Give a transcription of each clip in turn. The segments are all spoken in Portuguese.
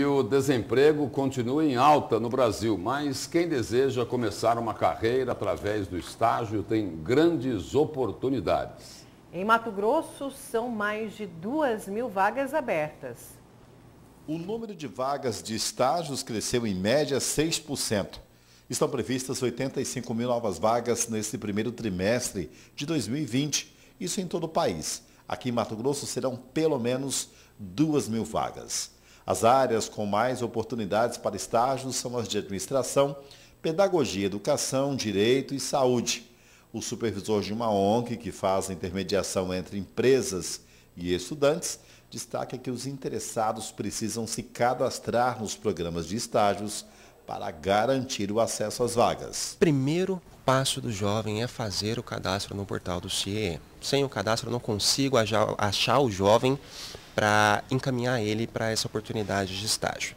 E o desemprego continua em alta no Brasil, mas quem deseja começar uma carreira através do estágio tem grandes oportunidades. Em Mato Grosso, são mais de 2 mil vagas abertas. O número de vagas de estágios cresceu em média 6%. Estão previstas 85 mil novas vagas neste primeiro trimestre de 2020, isso em todo o país. Aqui em Mato Grosso serão pelo menos 2 mil vagas. As áreas com mais oportunidades para estágios são as de administração, pedagogia, educação, direito e saúde. O supervisor de uma ONG que faz a intermediação entre empresas e estudantes destaca que os interessados precisam se cadastrar nos programas de estágios para garantir o acesso às vagas. Primeiro passo do jovem é fazer o cadastro no portal do CIE. Sem o cadastro eu não consigo achar o jovem para encaminhar ele para essa oportunidade de estágio.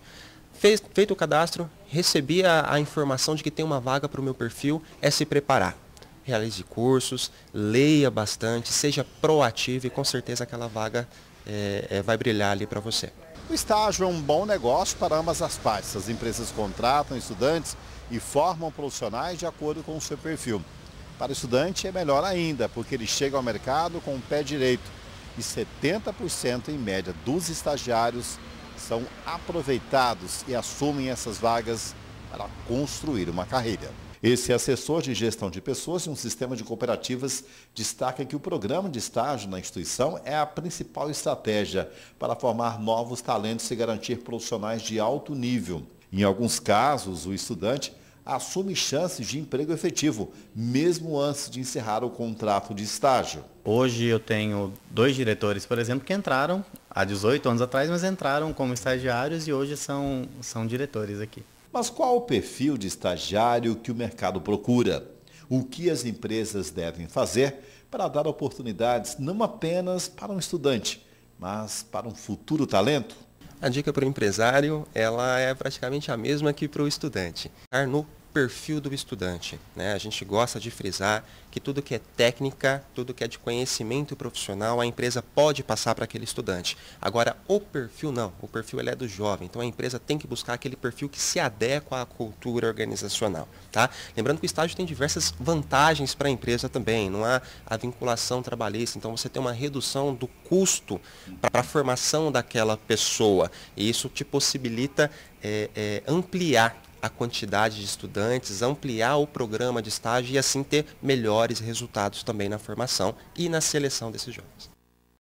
Fez, feito o cadastro, recebi a, a informação de que tem uma vaga para o meu perfil, é se preparar. Realize cursos, leia bastante, seja proativo e com certeza aquela vaga é, é, vai brilhar ali para você. O estágio é um bom negócio para ambas as partes. As empresas contratam estudantes e formam profissionais de acordo com o seu perfil. Para o estudante é melhor ainda, porque ele chega ao mercado com o pé direito e 70% em média dos estagiários são aproveitados e assumem essas vagas para construir uma carreira. Esse assessor de gestão de pessoas e um sistema de cooperativas destaca que o programa de estágio na instituição é a principal estratégia para formar novos talentos e garantir profissionais de alto nível. Em alguns casos, o estudante assume chances de emprego efetivo, mesmo antes de encerrar o contrato de estágio. Hoje eu tenho dois diretores, por exemplo, que entraram há 18 anos atrás, mas entraram como estagiários e hoje são, são diretores aqui. Mas qual o perfil de estagiário que o mercado procura? O que as empresas devem fazer para dar oportunidades não apenas para um estudante, mas para um futuro talento? a dica para o empresário ela é praticamente a mesma que para o estudante. No perfil do estudante. Né? A gente gosta de frisar que tudo que é técnica, tudo que é de conhecimento profissional, a empresa pode passar para aquele estudante. Agora, o perfil não, o perfil ele é do jovem, então a empresa tem que buscar aquele perfil que se adequa à cultura organizacional. Tá? Lembrando que o estágio tem diversas vantagens para a empresa também, não há a vinculação trabalhista, então você tem uma redução do custo para a formação daquela pessoa, e isso te possibilita é, é, ampliar a quantidade de estudantes, ampliar o programa de estágio e assim ter melhores resultados também na formação e na seleção desses jovens.